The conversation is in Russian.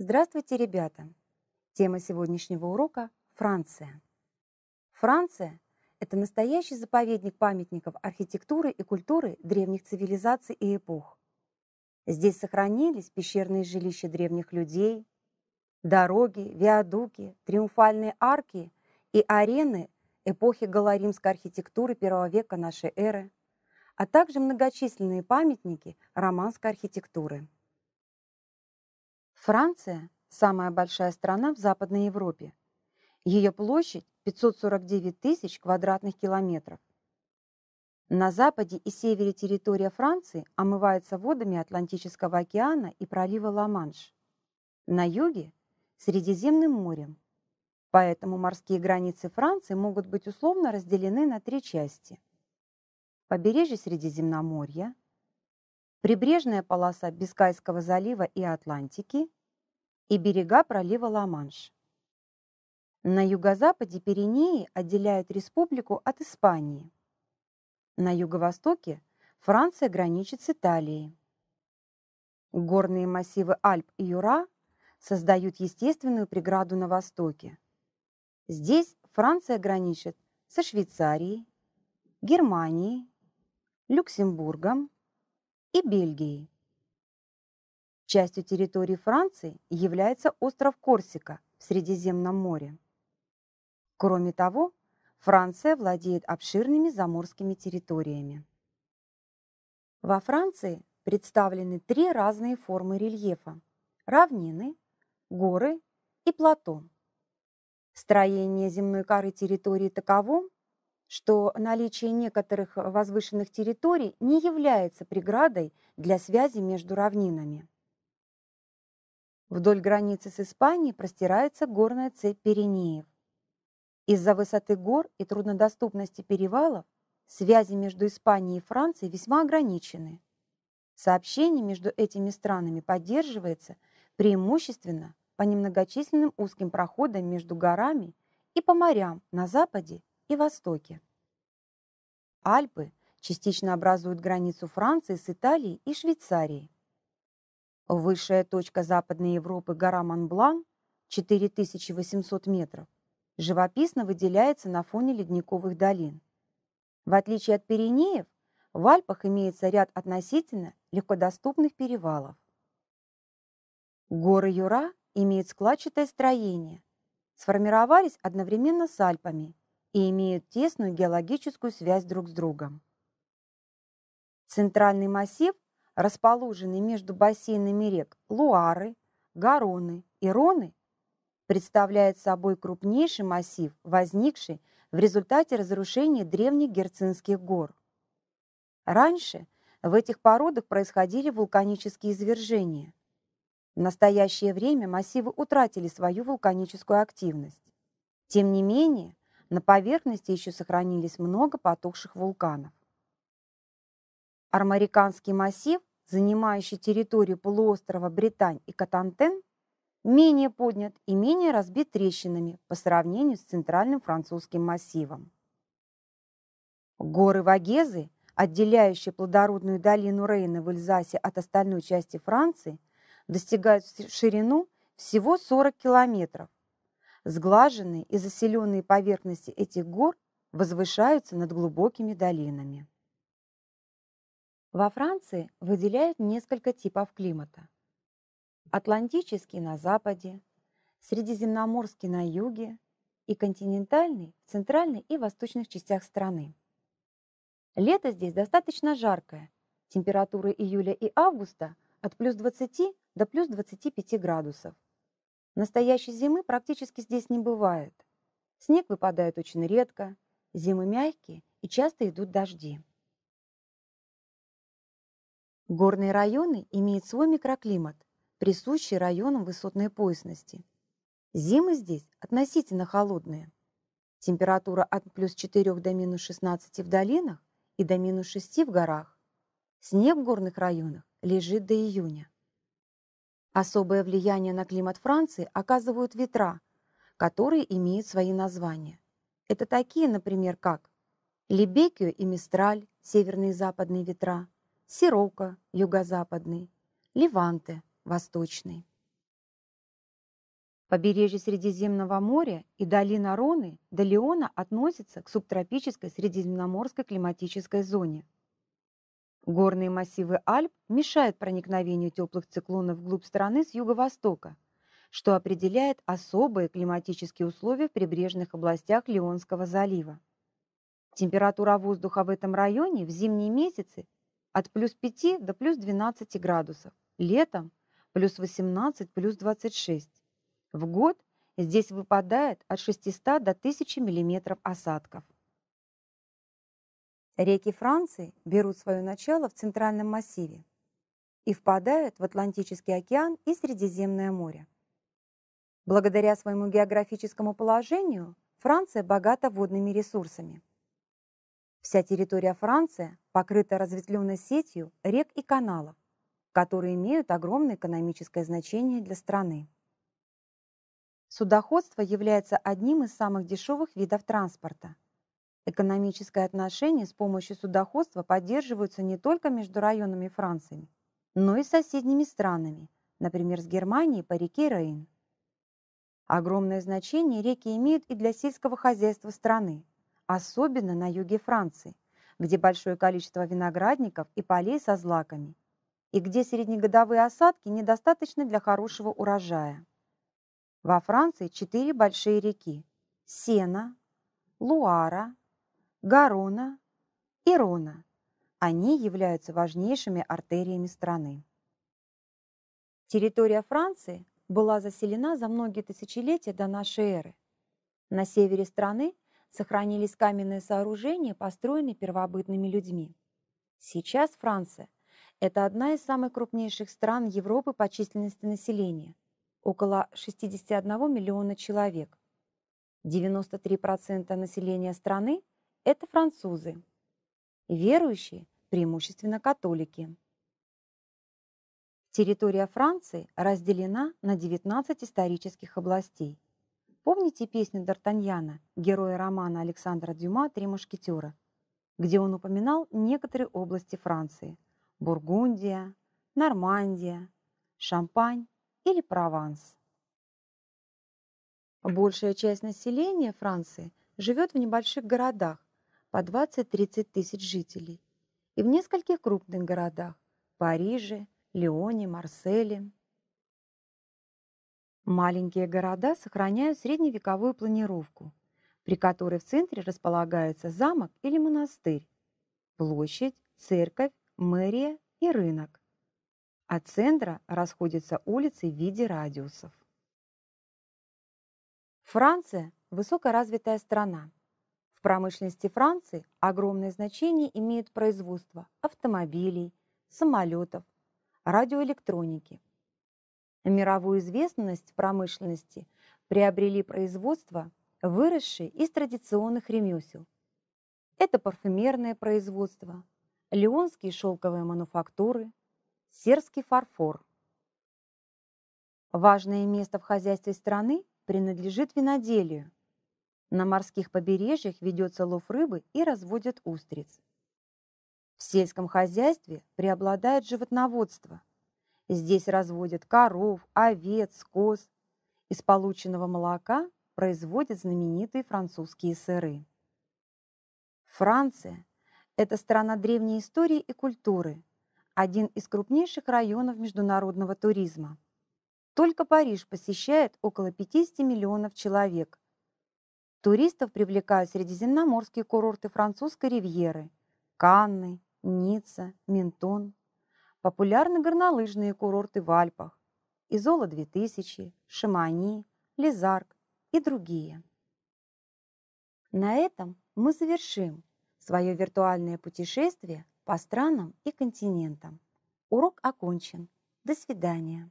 Здравствуйте, ребята! Тема сегодняшнего урока – Франция. Франция – это настоящий заповедник памятников архитектуры и культуры древних цивилизаций и эпох. Здесь сохранились пещерные жилища древних людей, дороги, виадуки, триумфальные арки и арены эпохи галаримской архитектуры первого века нашей эры, а также многочисленные памятники романской архитектуры. Франция – самая большая страна в Западной Европе. Ее площадь – 549 тысяч квадратных километров. На западе и севере территория Франции омывается водами Атлантического океана и пролива Ла-Манш. На юге – Средиземным морем. Поэтому морские границы Франции могут быть условно разделены на три части. Побережье Средиземноморья, прибрежная полоса Бискайского залива и Атлантики и берега пролива Ла-Манш. На юго-западе Пиренеи отделяют республику от Испании. На юго-востоке Франция граничит с Италией. Горные массивы Альп и Юра создают естественную преграду на востоке. Здесь Франция граничит со Швейцарией, Германией, Люксембургом и Бельгией. Частью территории Франции является остров Корсика в Средиземном море. Кроме того, Франция владеет обширными заморскими территориями. Во Франции представлены три разные формы рельефа – равнины, горы и плато. Строение земной коры территории таково, что наличие некоторых возвышенных территорий не является преградой для связи между равнинами. Вдоль границы с Испанией простирается горная цепь Пиренеев. Из-за высоты гор и труднодоступности перевалов связи между Испанией и Францией весьма ограничены. Сообщение между этими странами поддерживается преимущественно по немногочисленным узким проходам между горами и по морям на западе и востоке. Альпы частично образуют границу Франции с Италией и Швейцарией. Высшая точка Западной Европы гора Монблан, 4800 метров, живописно выделяется на фоне ледниковых долин. В отличие от Пиренеев, в Альпах имеется ряд относительно легкодоступных перевалов. Горы Юра имеют складчатое строение, сформировались одновременно с Альпами и имеют тесную геологическую связь друг с другом. Центральный массив расположенные между бассейнами рек Луары, Гароны и Роны, представляет собой крупнейший массив, возникший в результате разрушения древних Герцинских гор. Раньше в этих породах происходили вулканические извержения. В настоящее время массивы утратили свою вулканическую активность. Тем не менее, на поверхности еще сохранились много потухших вулканов. Армариканский массив занимающий территорию полуострова Британь и Катантен, менее поднят и менее разбит трещинами по сравнению с центральным французским массивом. Горы Вагезы, отделяющие плодородную долину Рейна в Эльзасе от остальной части Франции, достигают ширину всего 40 километров. Сглаженные и заселенные поверхности этих гор возвышаются над глубокими долинами. Во Франции выделяют несколько типов климата. Атлантический на западе, Средиземноморский на юге и континентальный в центральной и восточных частях страны. Лето здесь достаточно жаркое. Температуры июля и августа от плюс 20 до плюс 25 градусов. Настоящей зимы практически здесь не бывает. Снег выпадает очень редко, зимы мягкие и часто идут дожди. Горные районы имеют свой микроклимат, присущий районам высотной поясности. Зимы здесь относительно холодные. Температура от плюс 4 до минус 16 в долинах и до минус 6 в горах. Снег в горных районах лежит до июня. Особое влияние на климат Франции оказывают ветра, которые имеют свои названия. Это такие, например, как Лебекио и Мистраль, северные и западные ветра, Сирока – юго-западный, Леванте – восточный. Побережье Средиземного моря и долина Роны до Леона относятся к субтропической средиземноморской климатической зоне. Горные массивы Альп мешают проникновению теплых циклонов вглубь страны с юго-востока, что определяет особые климатические условия в прибрежных областях Леонского залива. Температура воздуха в этом районе в зимние месяцы от плюс 5 до плюс 12 градусов, летом плюс 18, плюс 26. В год здесь выпадает от 600 до 1000 миллиметров осадков. Реки Франции берут свое начало в Центральном массиве и впадают в Атлантический океан и Средиземное море. Благодаря своему географическому положению Франция богата водными ресурсами – Вся территория Франции покрыта разветвленной сетью рек и каналов, которые имеют огромное экономическое значение для страны. Судоходство является одним из самых дешевых видов транспорта. Экономическое отношение с помощью судоходства поддерживаются не только между районами Франции, но и соседними странами, например, с Германией по реке Рейн. Огромное значение реки имеют и для сельского хозяйства страны особенно на юге Франции, где большое количество виноградников и полей со злаками, и где среднегодовые осадки недостаточны для хорошего урожая. Во Франции четыре большие реки – Сена, Луара, Гарона и Рона. Они являются важнейшими артериями страны. Территория Франции была заселена за многие тысячелетия до нашей эры. На севере страны – сохранились каменные сооружения, построенные первобытными людьми. Сейчас Франция – это одна из самых крупнейших стран Европы по численности населения – около 61 миллиона человек. 93% населения страны – это французы. Верующие – преимущественно католики. Территория Франции разделена на 19 исторических областей – Помните песню Д'Артаньяна, героя романа Александра Дюма «Три мушкетера», где он упоминал некоторые области Франции – Бургундия, Нормандия, Шампань или Прованс. Большая часть населения Франции живет в небольших городах по 20-30 тысяч жителей и в нескольких крупных городах – Париже, Лионе, Марселе. Маленькие города сохраняют средневековую планировку, при которой в центре располагается замок или монастырь, площадь, церковь, мэрия и рынок. От центра расходятся улицы в виде радиусов. Франция – высокоразвитая страна. В промышленности Франции огромное значение имеет производство автомобилей, самолетов, радиоэлектроники – Мировую известность в промышленности приобрели производства, выросшие из традиционных ремесел. Это парфюмерное производство, леонские шелковые мануфактуры, серский фарфор. Важное место в хозяйстве страны принадлежит виноделию. На морских побережьях ведется лов рыбы и разводят устриц. В сельском хозяйстве преобладает животноводство – Здесь разводят коров, овец, коз. Из полученного молока производят знаменитые французские сыры. Франция – это страна древней истории и культуры, один из крупнейших районов международного туризма. Только Париж посещает около 50 миллионов человек. Туристов привлекают средиземноморские курорты французской ривьеры – Канны, Ницца, Ментон, Популярны горнолыжные курорты в Альпах, Изола-2000, Шимани, Лизарк и другие. На этом мы завершим свое виртуальное путешествие по странам и континентам. Урок окончен. До свидания.